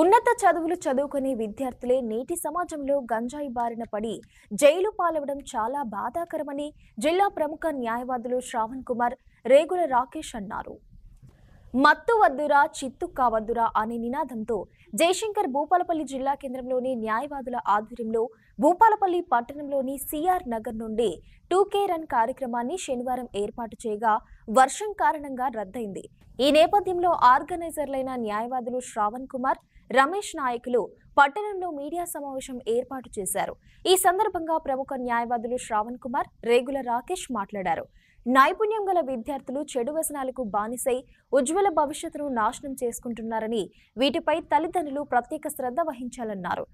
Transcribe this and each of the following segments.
ఉన్నత చదువులు చదువుకునే విద్యార్థులే నేటి సమాజంలో గంజాయి బారిన పడి జైలు పాలవడం చాలా బాధాకరమని జిల్లా ప్రముఖ న్యాయవాదులు శ్రావణ్ కుమార్ రేగుల రాకేష్ అన్నారు మత్తు వద్దురా చిత్తు కావద్దురా అనే నినాదంతో జయశంకర్ భూపాలపల్లి జిల్లా కేంద్రంలోని న్యాయవాదుల ఆధ్వర్యంలో భూపాలపల్లి పట్టణంలోని సిఆర్ నగర్ నుండి టూకే రన్ కార్యక్రమాన్ని శనివారం ఏర్పాటు చేయగా వర్షం కారణంగా రద్దయింది ఈ నేపథ్యంలో ఆర్గనైజర్లైన న్యాయవాదులు శ్రావణ్ కుమార్ రమేష్ నాయకులు పట్టణంలో మీడియా సమావేశం ఏర్పాటు చేశారు ఈ సందర్భంగా ప్రముఖ న్యాయవాదులు శ్రావణ్ కుమార్ రేగుల రాకేష్ మాట్లాడారు నైపుణ్యం గల విద్యార్థులు చెడు వ్యసనాలకు బానిసై ఉజ్వల భవిష్యత్తును నాశనం చేసుకుంటున్నారని వీటిపై తల్లిదండ్రులు ప్రత్యేక శ్రద్ధ వహించాలన్నారు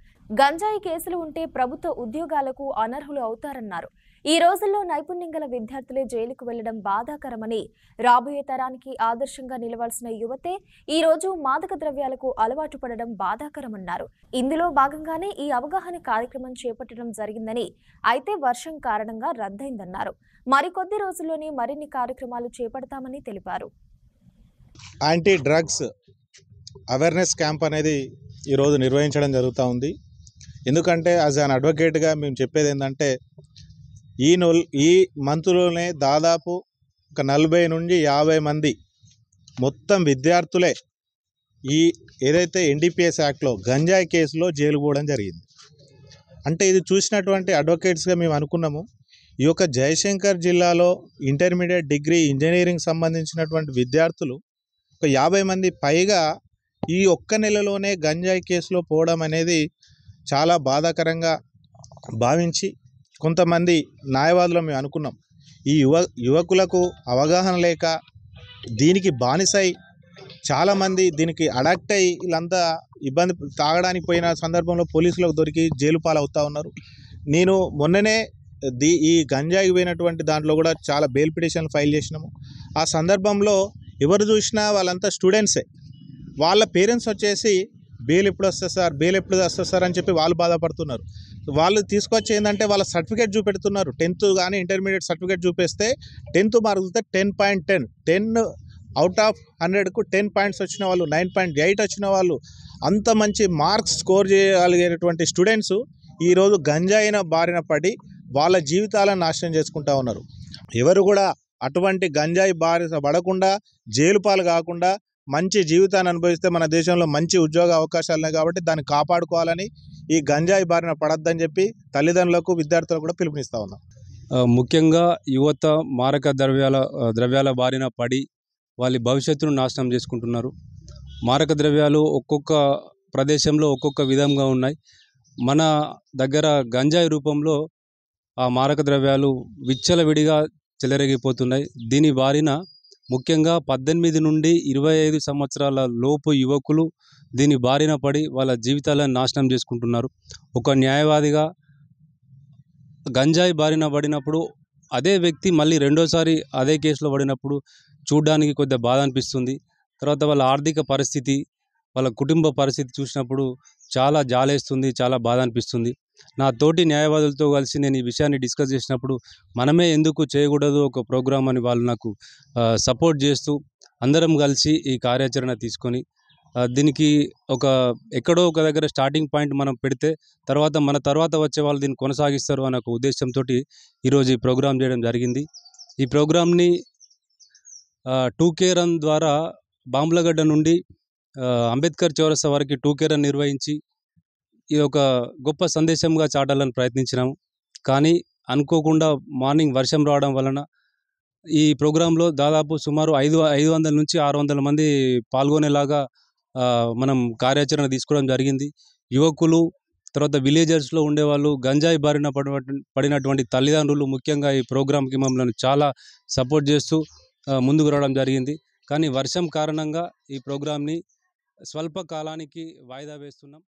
గంజాయి కేసులు ఉంటే ప్రభుత్వ ఉద్యోగాలకు అనర్హులు అవుతారన్నారు ఈ రోజుల్లో నైపుణ్యం గల విద్యార్థులే జైలుకు వెళ్లడం బాధాకరమని రాబోయే తరానికి ఆదర్శంగా నిలవాల్సిన యువతే ఈ రోజు మాదక ద్రవ్యాలకు అలవాటు పడడం బాధాకరమన్నారు ఇందులో భాగంగానే ఈ అవగాహన కార్యక్రమం చేపట్టడం జరిగిందని అయితే వర్షం కారణంగా రద్దయిందన్నారు మరికొద్ది రోజుల్లోనే మరిన్ని కార్యక్రమాలు చేపడతామని తెలిపారు యాంటీ డ్రగ్స్ అవేర్నెస్ క్యాంప్ అనేది ఈరోజు నిర్వహించడం జరుగుతూ ఉంది ఎందుకంటే యాజ్ అన్ అడ్వకేట్గా మేము చెప్పేది ఏంటంటే ఈ ఈ మంత్లోనే దాదాపు ఒక నలభై నుండి యాభై మంది మొత్తం విద్యార్థులే ఈ ఏదైతే ఎన్డీపీఎస్ యాక్ట్లో గంజాయి కేసులో జైలు పోవడం జరిగింది అంటే ఇది చూసినటువంటి అడ్వకేట్స్గా మేము అనుకున్నాము ఈ యొక్క జయశంకర్ జిల్లాలో ఇంటర్మీడియట్ డిగ్రీ ఇంజనీరింగ్ సంబంధించినటువంటి విద్యార్థులు ఒక యాభై మంది పైగా ఈ ఒక్క నెలలోనే గంజాయి కేసులో పోవడం అనేది చాలా బాధాకరంగా భావించి కొంతమంది న్యాయవాదులు మేము అనుకున్నాం ఈ యువ యువకులకు అవగాహన లేక దీనికి బానిసై చాలామంది దీనికి అడాక్ట్ అయ్యి వీళ్ళంతా ఇబ్బంది తాగడానికి పోయిన సందర్భంలో పోలీసులకు దొరికి జైలు పాలవుతూ ఉన్నారు నేను మొన్ననే దీ ఈ గంజాయి పోయినటువంటి దాంట్లో కూడా చాలా బెయిల్ పిటిషన్లు ఫైల్ చేసినాము ఆ సందర్భంలో ఎవరు చూసినా వాళ్ళంతా స్టూడెంట్సే వాళ్ళ పేరెంట్స్ వచ్చేసి బెయిల్ ఎప్పుడు వస్తుంది సార్ బెయిల్ ఎప్పుడు వస్తుంది సార్ అని చెప్పి వాళ్ళు బాధపడుతున్నారు వాళ్ళు తీసుకొచ్చి ఏంటంటే వాళ్ళ సర్టిఫికేట్ చూపెడుతున్నారు టెన్త్ కానీ ఇంటర్మీడియట్ సర్టిఫికేట్ చూపిస్తే టెన్త్ మార్కులతో ten point ten ten out of హండ్రెడ్కు టెన్ పాయింట్స్ వచ్చిన వాళ్ళు నైన్ పాయింట్ ఎయిట్ వచ్చిన వాళ్ళు అంత మంచి మార్క్స్ స్కోర్ చేయగలిగేటువంటి స్టూడెంట్స్ ఈరోజు గంజాయిన బారిన పడి వాళ్ళ జీవితాలను నాశనం చేసుకుంటా ఉన్నారు ఎవరు కూడా అటువంటి గంజాయి బారిన పడకుండా జైలు పాలు కాకుండా మంచి జీవితాన్ని అనుభవిస్తే మన దేశంలో మంచి ఉద్యోగ అవకాశాలు ఉన్నాయి కాబట్టి దాన్ని కాపాడుకోవాలని ఈ గంజాయి బారిన పడద్దని చెప్పి తల్లిదండ్రులకు విద్యార్థులకు కూడా పిలుపునిస్తూ ఉన్నాం ముఖ్యంగా యువత మారక ద్రవ్యాల ద్రవ్యాల బారిన పడి వాళ్ళ భవిష్యత్తును నాశనం చేసుకుంటున్నారు మారక ద్రవ్యాలు ఒక్కొక్క ప్రదేశంలో ఒక్కొక్క విధంగా ఉన్నాయి మన దగ్గర గంజాయి రూపంలో ఆ మారక ద్రవ్యాలు విచ్చలవిడిగా చెలరేగిపోతున్నాయి దీని బారిన ముఖ్యంగా పద్దెనిమిది నుండి ఇరవై ఐదు సంవత్సరాల లోపు యువకులు దీని బారిన పడి వాళ్ళ జీవితాలను నాశనం చేసుకుంటున్నారు ఒక న్యాయవాదిగా గంజాయి బారిన పడినప్పుడు అదే వ్యక్తి మళ్ళీ రెండోసారి అదే కేసులో పడినప్పుడు చూడడానికి కొద్దిగా బాధ అనిపిస్తుంది తర్వాత వాళ్ళ ఆర్థిక పరిస్థితి వాళ్ళ కుటుంబ పరిస్థితి చూసినప్పుడు చాలా జాలేస్తుంది చాలా బాధ అనిపిస్తుంది నా తోటి న్యాయవాదులతో కలిసి నేను ఈ విషయాన్ని డిస్కస్ చేసినప్పుడు మనమే ఎందుకు చేయకూడదు ఒక ప్రోగ్రామ్ అని వాళ్ళు నాకు సపోర్ట్ చేస్తూ అందరం కలిసి ఈ కార్యాచరణ తీసుకొని దీనికి ఒక ఎక్కడో ఒక దగ్గర స్టార్టింగ్ పాయింట్ మనం పెడితే తర్వాత మన తర్వాత వచ్చే వాళ్ళు దీన్ని కొనసాగిస్తారు అనే ఒక ఉద్దేశంతో ఈరోజు ఈ ప్రోగ్రామ్ చేయడం జరిగింది ఈ ప్రోగ్రామ్ని టూ కే రన్ ద్వారా బాంబులగడ్డ నుండి అంబేద్కర్ చౌరస్తా వరకు టూ కే రన్ నిర్వహించి ఇది ఒక గొప్ప సందేశంగా చాటాలని ప్రయత్నించినాము కానీ అనుకోకుండా మార్నింగ్ వర్షం రావడం వలన ఈ ప్రోగ్రాంలో దాదాపు సుమారు ఐదు ఐదు వందల నుంచి ఆరు వందల మంది పాల్గొనేలాగా మనం కార్యాచరణ తీసుకోవడం జరిగింది యువకులు తర్వాత విలేజర్స్లో ఉండేవాళ్ళు గంజాయి బారిన పడినటువంటి తల్లిదండ్రులు ముఖ్యంగా ఈ ప్రోగ్రాంకి మమ్మల్ని చాలా సపోర్ట్ చేస్తూ ముందుకు రావడం జరిగింది కానీ వర్షం కారణంగా ఈ ప్రోగ్రాంని స్వల్ప కాలానికి వాయిదా వేస్తున్నాం